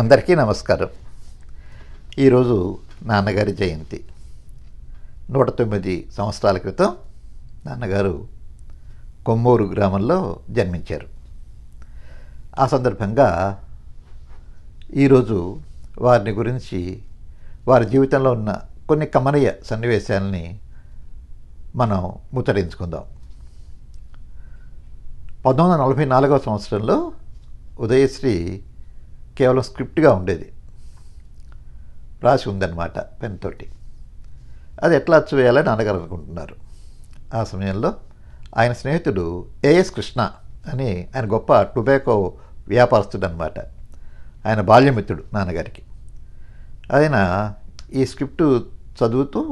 అందరికీ నమస్కారం ఈరోజు నాన్నగారి జయంతి నూట తొమ్మిది సంవత్సరాల క్రితం నాన్నగారు కొమ్మూరు గ్రామంలో జన్మించారు ఆ సందర్భంగా ఈరోజు వారిని గురించి వారి జీవితంలో ఉన్న కొన్ని కమనీయ సన్నివేశాలని మనం ముచ్చరించుకుందాం పంతొమ్మిది వందల నలభై నాలుగవ సంవత్సరంలో ఉదయశ్రీ కేవలం స్క్రిప్ట్గా ఉండేది రాసి ఉందన్నమాట పెన్తోటి అది ఎట్లా వేయాలని నాన్నగారు అనుకుంటున్నారు ఆ సమయంలో ఆయన స్నేహితుడు ఏఎస్ కృష్ణ అని ఆయన గొప్ప టొబాకో వ్యాపారస్తుడు అనమాట ఆయన బాల్యమిత్రుడు నాన్నగారికి ఆయన ఈ స్క్రిప్టు చదువుతూ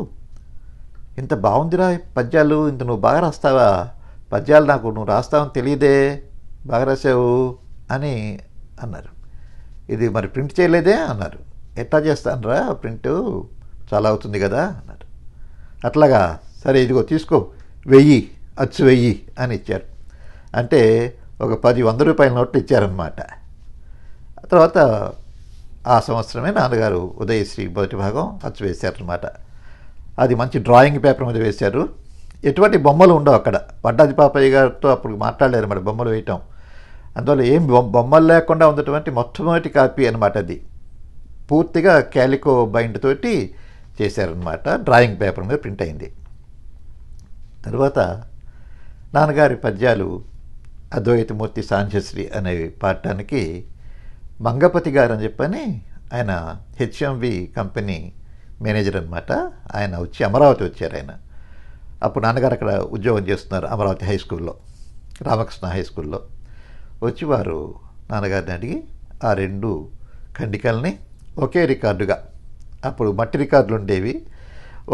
ఇంత బాగుందిరా పద్యాలు ఇంత నువ్వు బాగా రాస్తావా పద్యాలు నాకు నువ్వు రాస్తావని తెలియదే బాగా రాసావు అని అన్నారు ఇది మరి ప్రింట్ చేయలేదే అన్నారు ఎట్లా చేస్తానరా ప్రింట్ చాలా అవుతుంది కదా అన్నారు అట్లాగా సరే ఇదిగో తీసుకో వెయ్యి అచ్చు వెయ్యి అని ఇచ్చారు అంటే ఒక పది వంద రూపాయల నోట్లు ఇచ్చారనమాట తర్వాత ఆ సంవత్సరమే నాన్నగారు ఉదయశ్రీ మొదటి భాగం అచ్చు వేశారనమాట అది మంచి డ్రాయింగ్ పేపర్ మీద వేశారు ఎటువంటి బొమ్మలు ఉండవు అక్కడ వడ్డాది పాపయ్య గారితో అప్పుడు మాట్లాడలేరు మరి బొమ్మలు వేయటం అందువల్ల ఏం బొమ్మలు లేకుండా ఉన్నటువంటి మొట్టమొదటి కాపీ అనమాట అది పూర్తిగా క్యాలికో బైండ్ తోటి చేశారనమాట డ్రాయింగ్ పేపర్ మీద ప్రింట్ అయింది తర్వాత నాన్నగారి పద్యాలు అద్వైతమూర్తి సాంఖ్యశ్రీ అనే పాడటానికి మంగపతి గారు అని చెప్పని ఆయన హెచ్ఎంవి కంపెనీ మేనేజర్ అనమాట ఆయన వచ్చి అమరావతి వచ్చారు ఆయన అప్పుడు నాన్నగారు అక్కడ ఉద్యోగం చేస్తున్నారు అమరావతి హై స్కూల్లో రామకృష్ణ హై స్కూల్లో వచ్చి వారు నాన్నగారిని అడిగి ఆ రెండు ఖండికల్ని ఒకే రికార్డుగా అప్పుడు మట్టి రికార్డులు ఉండేవి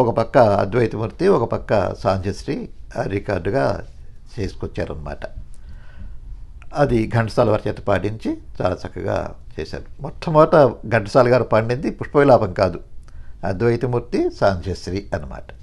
ఒక పక్క అద్వైతమూర్తి ఒక పక్క సాంజశ్రీ ఆ రికార్డుగా చేసుకొచ్చారనమాట అది ఘంటసాల వారి చేత పాటించి చాలా చక్కగా చేశారు మొట్టమొదట ఘంటసాల గారు పాడింది పుష్పవిలాపం కాదు అద్వైతమూర్తి సాంజశ్రీ అనమాట